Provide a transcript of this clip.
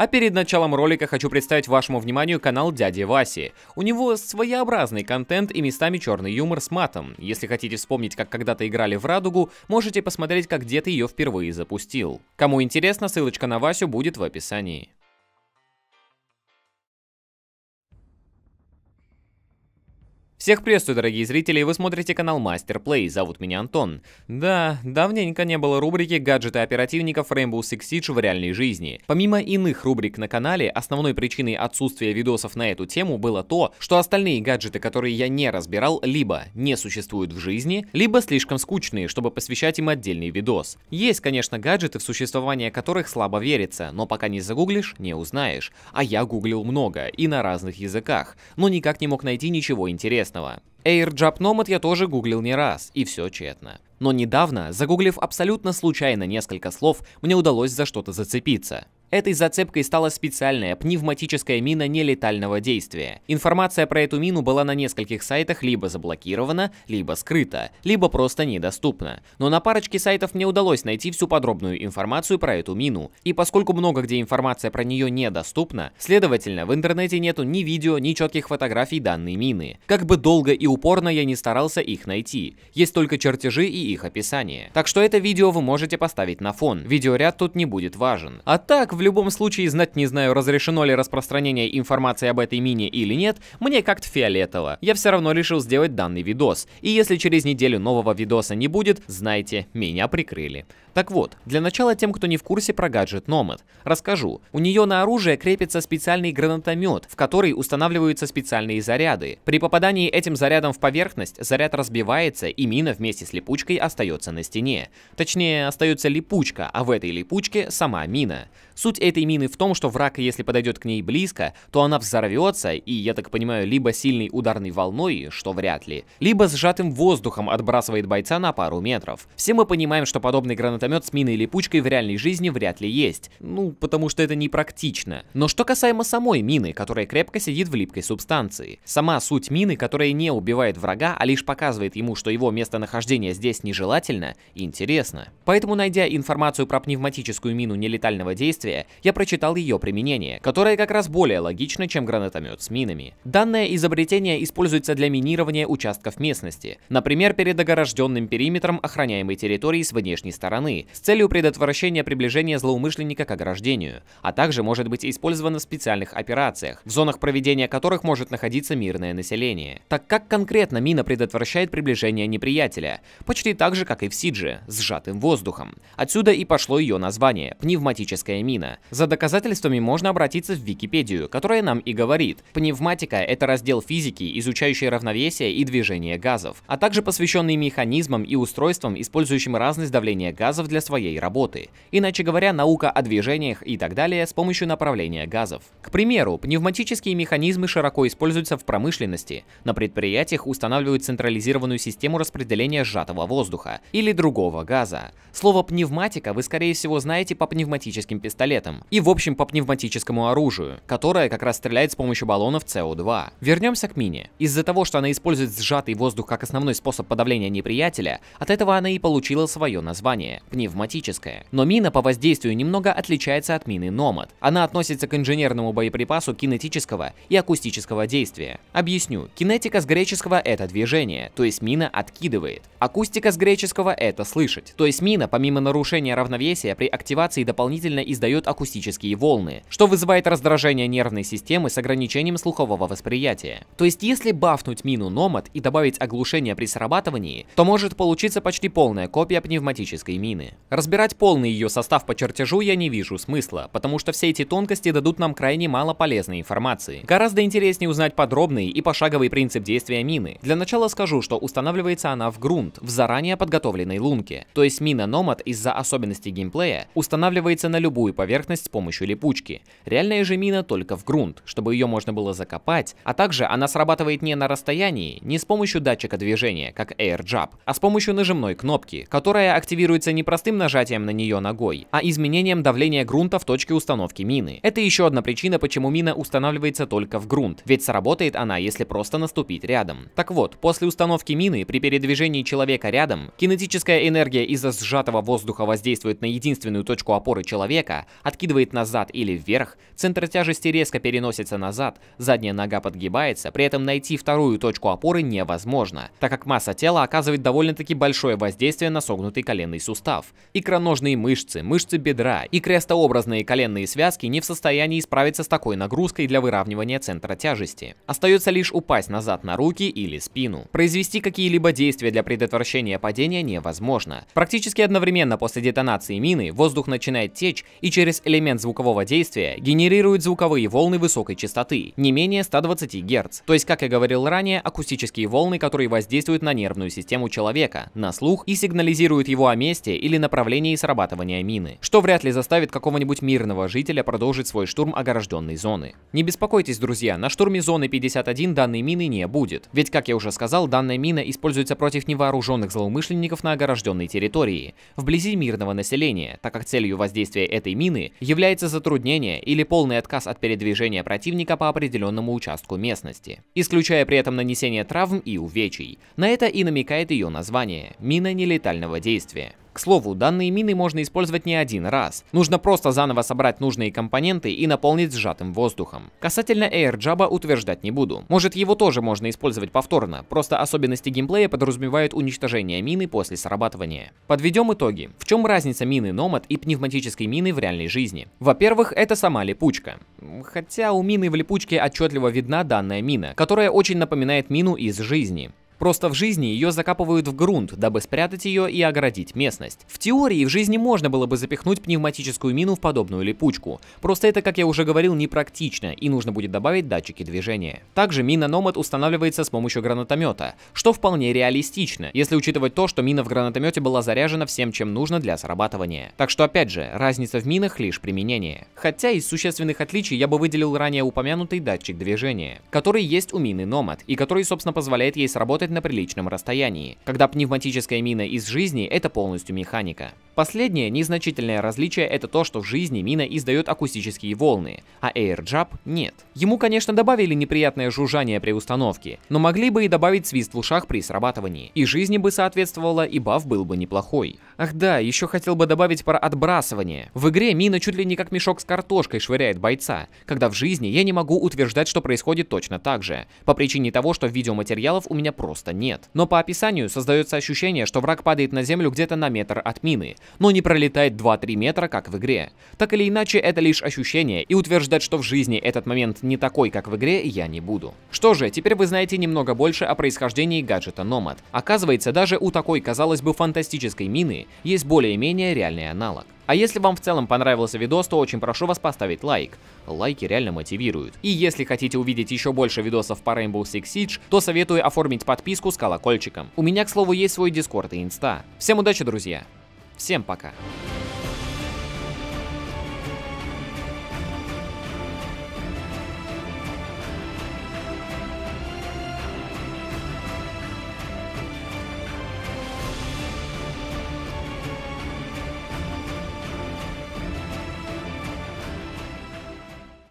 А перед началом ролика хочу представить вашему вниманию канал Дяди Васи. У него своеобразный контент и местами черный юмор с матом. Если хотите вспомнить, как когда-то играли в Радугу, можете посмотреть, как дед ее впервые запустил. Кому интересно, ссылочка на Васю будет в описании. Всех приветствую, дорогие зрители, вы смотрите канал Мастер Плей, зовут меня Антон. Да, давненько не было рубрики «Гаджеты оперативников Rainbow Six Siege в реальной жизни». Помимо иных рубрик на канале, основной причиной отсутствия видосов на эту тему было то, что остальные гаджеты, которые я не разбирал, либо не существуют в жизни, либо слишком скучные, чтобы посвящать им отдельный видос. Есть, конечно, гаджеты, в существование которых слабо верится, но пока не загуглишь, не узнаешь. А я гуглил много и на разных языках, но никак не мог найти ничего интересного местного. AirDrop Nomad я тоже гуглил не раз, и все тщетно. Но недавно, загуглив абсолютно случайно несколько слов, мне удалось за что-то зацепиться. Этой зацепкой стала специальная пневматическая мина нелетального действия. Информация про эту мину была на нескольких сайтах либо заблокирована, либо скрыта, либо просто недоступна. Но на парочке сайтов мне удалось найти всю подробную информацию про эту мину. И поскольку много где информация про нее недоступна, следовательно, в интернете нету ни видео, ни четких фотографий данной мины. Как бы долго и упорно я не старался их найти, есть только чертежи и их описание. Так что это видео вы можете поставить на фон, видеоряд тут не будет важен. А так, в любом случае знать не знаю, разрешено ли распространение информации об этой мине или нет, мне как-то фиолетово. Я все равно решил сделать данный видос. И если через неделю нового видоса не будет, знайте, меня прикрыли. Так вот, для начала тем, кто не в курсе про гаджет Nomad, расскажу. У нее на оружие крепится специальный гранатомет, в который устанавливаются специальные заряды. При попадании этим зарядом в поверхность, заряд разбивается и мина вместе с липучкой остается на стене. Точнее, остается липучка, а в этой липучке сама мина. Суть этой мины в том, что враг, если подойдет к ней близко, то она взорвется и, я так понимаю, либо сильной ударной волной, что вряд ли, либо сжатым воздухом отбрасывает бойца на пару метров. Все мы понимаем, что подобный гранатомет с миной липучкой в реальной жизни вряд ли есть. Ну, потому что это непрактично. Но что касаемо самой мины, которая крепко сидит в липкой субстанции. Сама суть мины, которая не убивает врага, а лишь показывает ему, что его местонахождение здесь нежелательно, интересно. Поэтому, найдя информацию про пневматическую мину нелетального действия, действия, я прочитал ее применение, которое как раз более логично, чем гранатомет с минами. Данное изобретение используется для минирования участков местности, например, перед огорожденным периметром охраняемой территории с внешней стороны, с целью предотвращения приближения злоумышленника к ограждению, а также может быть использовано в специальных операциях, в зонах проведения которых может находиться мирное население. Так как конкретно мина предотвращает приближение неприятеля? Почти так же, как и в Сидже, сжатым воздухом. Отсюда и пошло ее название – пневматическая мина пневмонина. За доказательствами можно обратиться в Википедию, которая нам и говорит. Пневматика – это раздел физики, изучающий равновесие и движение газов, а также посвященный механизмам и устройствам, использующим разность давления газов для своей работы. Иначе говоря, наука о движениях и так далее с помощью направления газов. К примеру, пневматические механизмы широко используются в промышленности. На предприятиях устанавливают централизированную систему распределения сжатого воздуха или другого газа. Слово «пневматика» вы, скорее всего, знаете по пневматическим пистолетам, пистолетом и, в общем, по пневматическому оружию, которое как раз стреляет с помощью баллонов СО2. Вернемся к мине. Из-за того, что она использует сжатый воздух как основной способ подавления неприятеля, от этого она и получила свое название – пневматическое. Но мина по воздействию немного отличается от мины Номад. Она относится к инженерному боеприпасу кинетического и акустического действия. Объясню. Кинетика с греческого – это движение, то есть мина откидывает. Акустика с греческого – это слышать. То есть мина, помимо нарушения равновесия, при активации дополнительно издает издают акустические волны, что вызывает раздражение нервной системы с ограничением слухового восприятия. То есть если бафнуть мину Номад и добавить оглушение при срабатывании, то может получиться почти полная копия пневматической мины. Разбирать полный ее состав по чертежу я не вижу смысла, потому что все эти тонкости дадут нам крайне мало полезной информации. Гораздо интереснее узнать подробный и пошаговый принцип действия мины. Для начала скажу, что устанавливается она в грунт, в заранее подготовленной лунке. То есть мина Номад из-за особенностей геймплея устанавливается на любую поверхность с помощью липучки. Реальная же мина только в грунт, чтобы ее можно было закопать, а также она срабатывает не на расстоянии, не с помощью датчика движения, как AirJab, а с помощью нажимной кнопки, которая активируется не простым нажатием на нее ногой, а изменением давления грунта в точке установки мины. Это еще одна причина, почему мина устанавливается только в грунт, ведь сработает она, если просто наступить рядом. Так вот, после установки мины при передвижении человека рядом, кинетическая энергия из-за сжатого воздуха воздействует на единственную точку опоры человека, откидывает назад или вверх, центр тяжести резко переносится назад, задняя нога подгибается, при этом найти вторую точку опоры невозможно, так как масса тела оказывает довольно-таки большое воздействие на согнутый коленный сустав. Икроножные мышцы, мышцы бедра и крестообразные коленные связки не в состоянии справиться с такой нагрузкой для выравнивания центра тяжести. Остается лишь упасть назад на руки или спину. Произвести какие-либо действия для предотвращения падения невозможно. Практически одновременно после детонации мины воздух начинает течь и через через элемент звукового действия генерирует звуковые волны высокой частоты, не менее 120 Гц. То есть, как я говорил ранее, акустические волны, которые воздействуют на нервную систему человека, на слух и сигнализируют его о месте или направлении срабатывания мины, что вряд ли заставит какого-нибудь мирного жителя продолжить свой штурм огражденной зоны. Не беспокойтесь, друзья, на штурме зоны 51 данной мины не будет, ведь, как я уже сказал, данная мина используется против невооруженных злоумышленников на огражденной территории, вблизи мирного населения, так как целью воздействия этой мины мины является затруднение или полный отказ от передвижения противника по определенному участку местности, исключая при этом нанесение травм и увечий. На это и намекает ее название – мина нелетального действия слову, данные мины можно использовать не один раз. Нужно просто заново собрать нужные компоненты и наполнить сжатым воздухом. Касательно Air Jabba утверждать не буду. Может его тоже можно использовать повторно, просто особенности геймплея подразумевают уничтожение мины после срабатывания. Подведем итоги. В чем разница мины Nomad и пневматической мины в реальной жизни? Во-первых, это сама липучка. Хотя у мины в липучке отчетливо видна данная мина, которая очень напоминает мину из жизни. Просто в жизни ее закапывают в грунт, дабы спрятать ее и оградить местность. В теории в жизни можно было бы запихнуть пневматическую мину в подобную липучку. Просто это, как я уже говорил, непрактично, и нужно будет добавить датчики движения. Также мина Номад устанавливается с помощью гранатомета, что вполне реалистично, если учитывать то, что мина в гранатомете была заряжена всем, чем нужно для срабатывания. Так что опять же, разница в минах лишь применение. Хотя из существенных отличий я бы выделил ранее упомянутый датчик движения, который есть у мины Номад и который, собственно, позволяет ей сработать работать на приличном расстоянии. Когда пневматическая мина из жизни – это полностью механика. Последнее незначительное различие – это то, что в жизни мина издает акустические волны, а Air Jab нет. Ему, конечно, добавили неприятное жужжание при установке, но могли бы и добавить свист в ушах при срабатывании. И жизни бы соответствовало, и баф был бы неплохой. Ах да, еще хотел бы добавить про отбрасывание. В игре мина чуть ли не как мешок с картошкой швыряет бойца, когда в жизни я не могу утверждать, что происходит точно так же, по причине того, что видеоматериалов у меня просто просто нет. Но по описанию создается ощущение, что враг падает на землю где-то на метр от мины, но не пролетает 2-3 метра, как в игре. Так или иначе, это лишь ощущение, и утверждать, что в жизни этот момент не такой, как в игре, я не буду. Что же, теперь вы знаете немного больше о происхождении гаджета Nomad. Оказывается, даже у такой, казалось бы, фантастической мины есть более-менее реальный аналог. А если вам в целом понравился видос, то очень прошу вас поставить лайк. Лайки реально мотивируют. И если хотите увидеть еще больше видосов по Rainbow Six Siege, то советую оформить подписку с колокольчиком. У меня, к слову, есть свой дискорд и инста. Всем удачи, друзья! Всем пока!